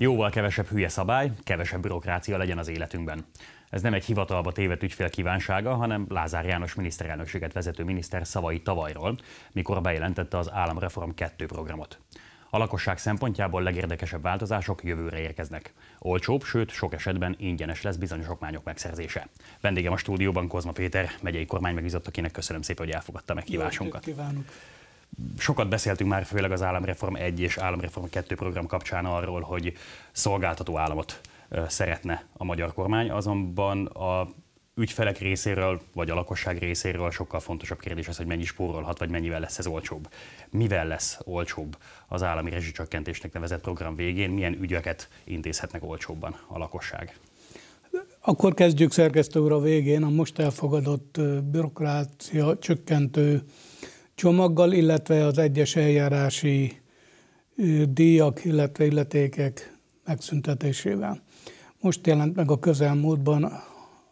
Jóval kevesebb hülye szabály, kevesebb bürokrácia legyen az életünkben. Ez nem egy hivatalba tévedt ügyfél kívánsága, hanem Lázár János miniszterelnökséget vezető miniszter szavai tavalyról, mikor bejelentette az Államreform 2 programot. A lakosság szempontjából legérdekesebb változások jövőre érkeznek. Olcsóbb, sőt sok esetben ingyenes lesz bizonyos okmányok megszerzése. Vendégem a stúdióban Kozma Péter, megyei kormány megbízott, akinek köszönöm szépen, hogy elfogadta meghívásunkat. Jó, sokat beszéltünk már főleg az Államreform 1 és Államreform 2 program kapcsán arról, hogy szolgáltató államot szeretne a magyar kormány, azonban a ügyfelek részéről, vagy a lakosság részéről sokkal fontosabb kérdés az, hogy mennyi spórolhat, vagy mennyivel lesz ez olcsóbb. Mivel lesz olcsóbb az állami rezsicsökkentésnek nevezett program végén, milyen ügyeket intézhetnek olcsóbban a lakosság? Akkor kezdjük szerkesztő úr a végén a most elfogadott bürokrácia csökkentő csomaggal, illetve az egyes eljárási díjak, illetve illetékek megszüntetésével. Most jelent meg a közelmúltban,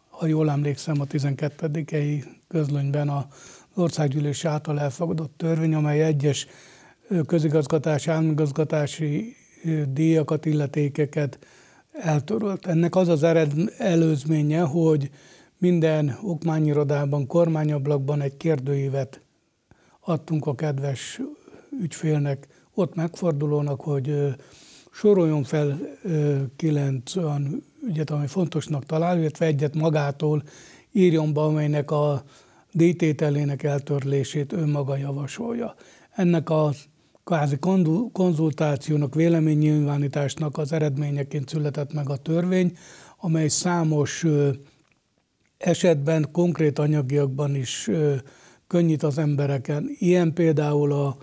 ha jól emlékszem, a 12-i közlönyben a országgyűlés által elfogadott törvény, amely egyes közigazgatási, államigazgatási díjakat, illetékeket eltörölt. Ennek az az ered, előzménye, hogy minden okmányirodában, kormányablakban egy kérdőívet adtunk a kedves ügyfélnek, ott megfordulónak, hogy soroljon fel kilenc olyan ügyet, ami fontosnak talál, illetve egyet magától írjon be, amelynek a díjtételének eltörlését ő maga javasolja. Ennek a kvázi konzultációnak, véleménynyilvánításnak az eredményeként született meg a törvény, amely számos esetben, konkrét anyagiakban is könnyít az embereken. Ilyen például a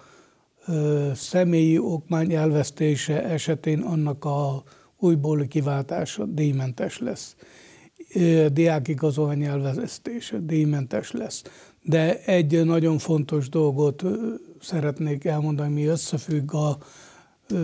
ö, személyi okmány elvesztése esetén annak a újból kiváltása díjmentes lesz. Ö, diákigazolvány elvesztése díjmentes lesz. De egy nagyon fontos dolgot szeretnék elmondani, mi összefügg a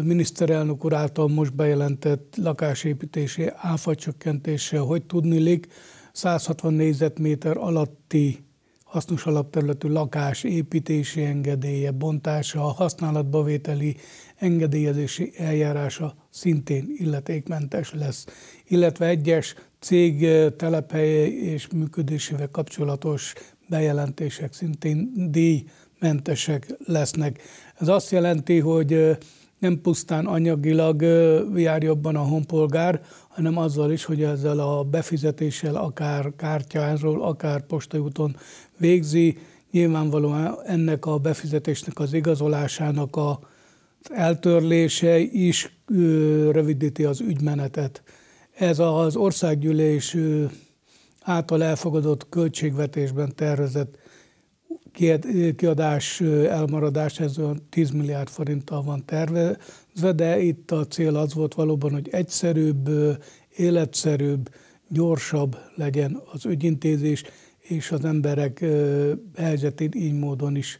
miniszterelnök úr által most bejelentett lakásépítési áfacsökkentése, hogy tudnilik 160 négyzetméter alatti hasznos alapterületű lakás építési engedélye, bontása, használatba vételi engedélyezési eljárása szintén illetékmentes lesz, illetve egyes cég telephelye és működésével kapcsolatos bejelentések szintén díjmentesek lesznek. Ez azt jelenti, hogy nem pusztán anyagilag jár jobban a honpolgár, hanem azzal is, hogy ezzel a befizetéssel akár kártyáról, akár postai úton végzi. Nyilvánvalóan ennek a befizetésnek az igazolásának a eltörlése is rövidíti az ügymenetet. Ez az országgyűlés által elfogadott költségvetésben tervezett kiadás elmaradás, ez olyan 10 milliárd forinttal van tervezve, de itt a cél az volt valóban, hogy egyszerűbb, életszerűbb, gyorsabb legyen az ügyintézés, és az emberek helyzetét így módon is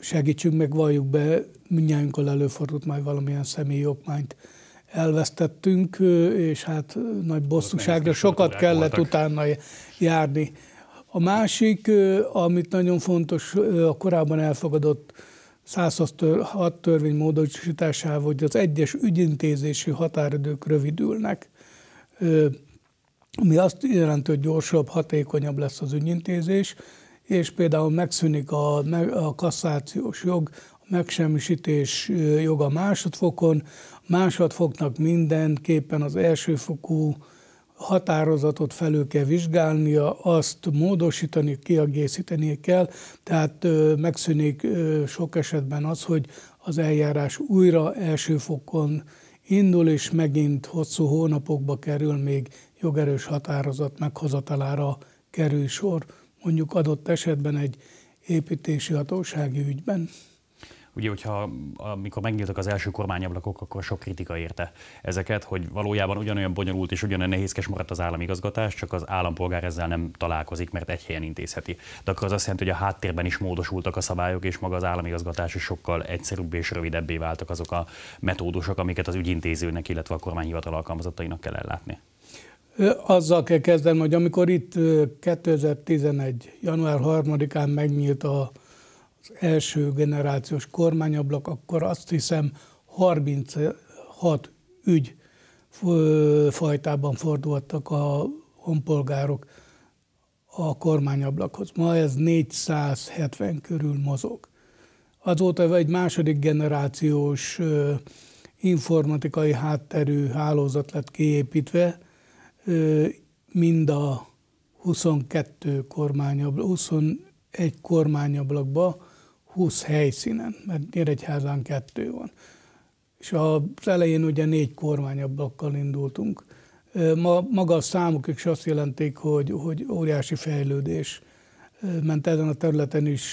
segítsünk, meg valljuk be, mindjárt előfordult majd valamilyen személyi okmányt elvesztettünk, és hát nagy bosszúságra sokat kellett utána járni. A másik, amit nagyon fontos, a korábban elfogadott 106 törvény módosításával, hogy az egyes ügyintézési határidők rövidülnek, ami azt jelenti, hogy gyorsabb, hatékonyabb lesz az ügyintézés, és például megszűnik a, a kasszációs jog, a megsemmisítés joga másodfokon, másodfoknak mindenképpen az elsőfokú határozatot felül kell vizsgálnia, azt módosítani, kiegészíteni kell, tehát megszűnik sok esetben az, hogy az eljárás újra első fokon indul, és megint hosszú hónapokba kerül, még jogerős határozat meghozatalára kerül sor, mondjuk adott esetben egy építési hatósági ügyben. Ugye, hogyha amikor megnyíltak az első kormányablakok, akkor sok kritika érte ezeket, hogy valójában ugyanolyan bonyolult és ugyanolyan nehézkes maradt az államigazgatás, csak az állampolgár ezzel nem találkozik, mert egy helyen intézheti. De akkor az azt jelenti, hogy a háttérben is módosultak a szabályok, és maga az államigazgatás is sokkal egyszerűbb és rövidebbé váltak azok a metódusok, amiket az ügyintézőnek, illetve a kormányhivatal alkalmazottainak kell ellátni. Azzal kell kezdenem, hogy amikor itt 2011. január 3-án megnyílt a az első generációs kormányablak, akkor azt hiszem 36 ügy fajtában fordultak a honpolgárok a kormányablakhoz. Ma ez 470 körül mozog. Azóta egy második generációs informatikai hátterű hálózat lett kiépítve, mind a 22 kormányablak, 21 kormányablakba 20 helyszínen, mert Nyíregyházán kettő van. És az elején ugye négy kormányablakkal indultunk. Ma, maga a számok is azt jelentik, hogy, hogy óriási fejlődés ment ezen a területen is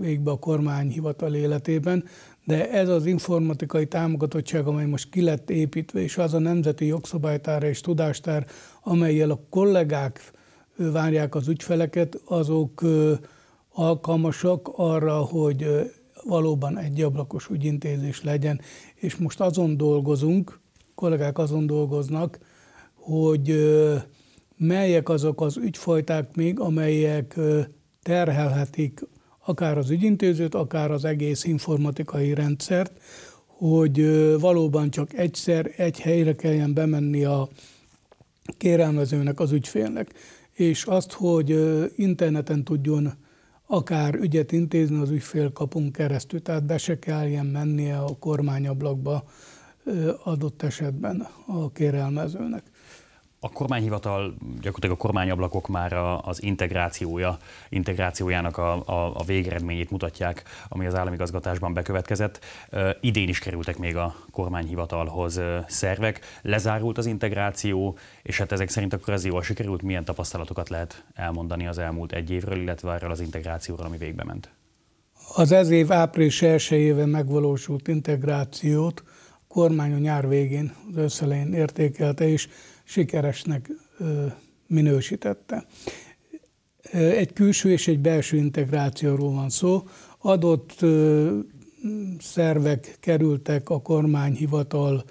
végbe a kormányhivatal életében, de ez az informatikai támogatottság, amely most ki lett építve, és az a nemzeti jogszabálytár és tudástár, amelyel a kollégák várják az ügyfeleket, azok alkalmasak arra, hogy valóban egy ablakos ügyintézés legyen, és most azon dolgozunk, kollégák azon dolgoznak, hogy melyek azok az ügyfajták még, amelyek terhelhetik akár az ügyintézőt, akár az egész informatikai rendszert, hogy valóban csak egyszer egy helyre kelljen bemenni a kérelmezőnek, az ügyfélnek, és azt, hogy interneten tudjon akár ügyet intézni az ügyfélkapunk keresztül, tehát be se kelljen mennie a kormányablakba adott esetben a kérelmezőnek a kormányhivatal, gyakorlatilag a kormányablakok már az integrációja, integrációjának a, a, a végeredményét mutatják, ami az államigazgatásban bekövetkezett. Idén is kerültek még a kormányhivatalhoz szervek. Lezárult az integráció, és hát ezek szerint akkor ez jól sikerült. Milyen tapasztalatokat lehet elmondani az elmúlt egy évről, illetve arról az integrációról, ami végbe ment? Az ez év április éve megvalósult integrációt a kormány a nyár végén, az összelején értékelte, és sikeresnek minősítette. Egy külső és egy belső integrációról van szó. Adott szervek kerültek a kormányhivatalhoz,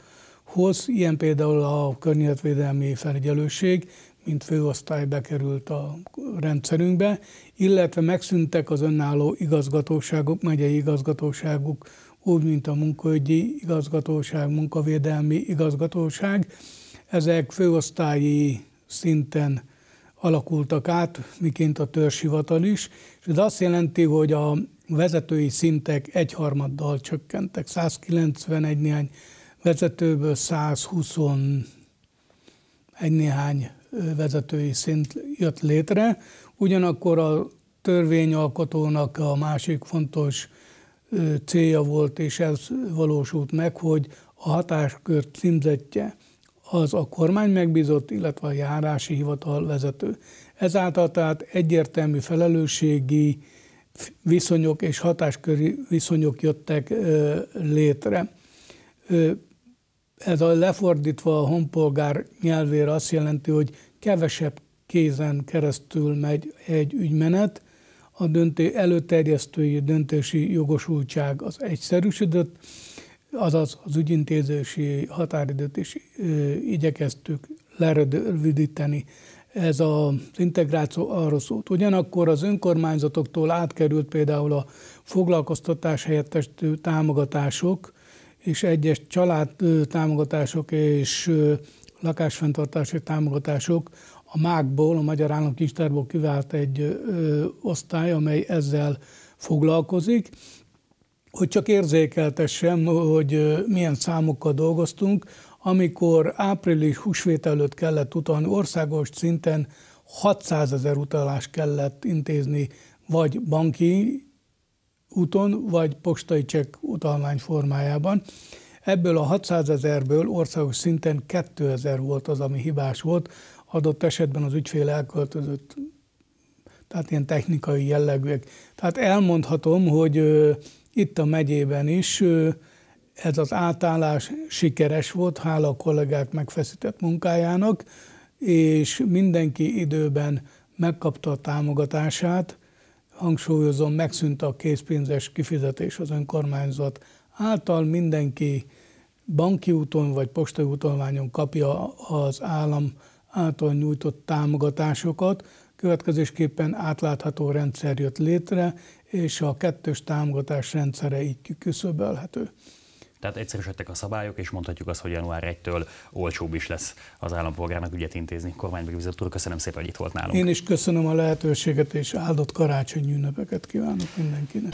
ilyen például a környezetvédelmi felügyelőség, mint főosztály bekerült a rendszerünkbe, illetve megszűntek az önálló igazgatóságok, megyei igazgatóságok, úgy, mint a munkaügyi igazgatóság, munkavédelmi igazgatóság, ezek főosztályi szinten alakultak át, miként a törzshivatal is, és ez azt jelenti, hogy a vezetői szintek egyharmaddal csökkentek, 191 néhány vezetőből 120 egy néhány vezetői szint jött létre, ugyanakkor a törvényalkotónak a másik fontos célja volt, és ez valósult meg, hogy a hatáskör címzetje az a kormány megbízott, illetve a járási hivatal vezető. Ezáltal tehát egyértelmű felelősségi viszonyok és hatásköri viszonyok jöttek létre. Ez a lefordítva a honpolgár nyelvére azt jelenti, hogy kevesebb kézen keresztül megy egy ügymenet, a dönté, előterjesztői döntési jogosultság az egyszerűsödött, azaz az ügyintézési határidőt is igyekeztük lerövidíteni. Ez az integráció arról szólt. Ugyanakkor az önkormányzatoktól átkerült például a foglalkoztatás helyettesítő támogatások és egyes család támogatások és lakásfenntartási támogatások a mákból, a Magyar Államkincstárból kivált egy osztály, amely ezzel foglalkozik, hogy csak érzékeltessem, hogy milyen számokkal dolgoztunk, amikor április húsvét előtt kellett utalni, országos szinten 600 ezer utalást kellett intézni, vagy banki úton, vagy postai csekk utalmány formájában. Ebből a 600 ezerből országos szinten 2000 volt az, ami hibás volt, adott esetben az ügyfél elköltözött, tehát ilyen technikai jellegűek. Tehát elmondhatom, hogy itt a megyében is ez az átállás sikeres volt, hála a kollégák megfeszített munkájának, és mindenki időben megkapta a támogatását, hangsúlyozom, megszűnt a készpénzes kifizetés az önkormányzat által, mindenki banki úton vagy postai utolványon kapja az állam által nyújtott támogatásokat, Következésképpen átlátható rendszer jött létre, és a kettős támogatás rendszere így küszöbölhető. Tehát egyszerűsödtek a szabályok, és mondhatjuk azt, hogy január 1-től olcsóbb is lesz az állampolgárnak ügyet intézni. Kormánymegbízott úr, köszönöm szépen, hogy itt volt nálunk. Én is köszönöm a lehetőséget, és áldott karácsony ünnepeket kívánok mindenkinek.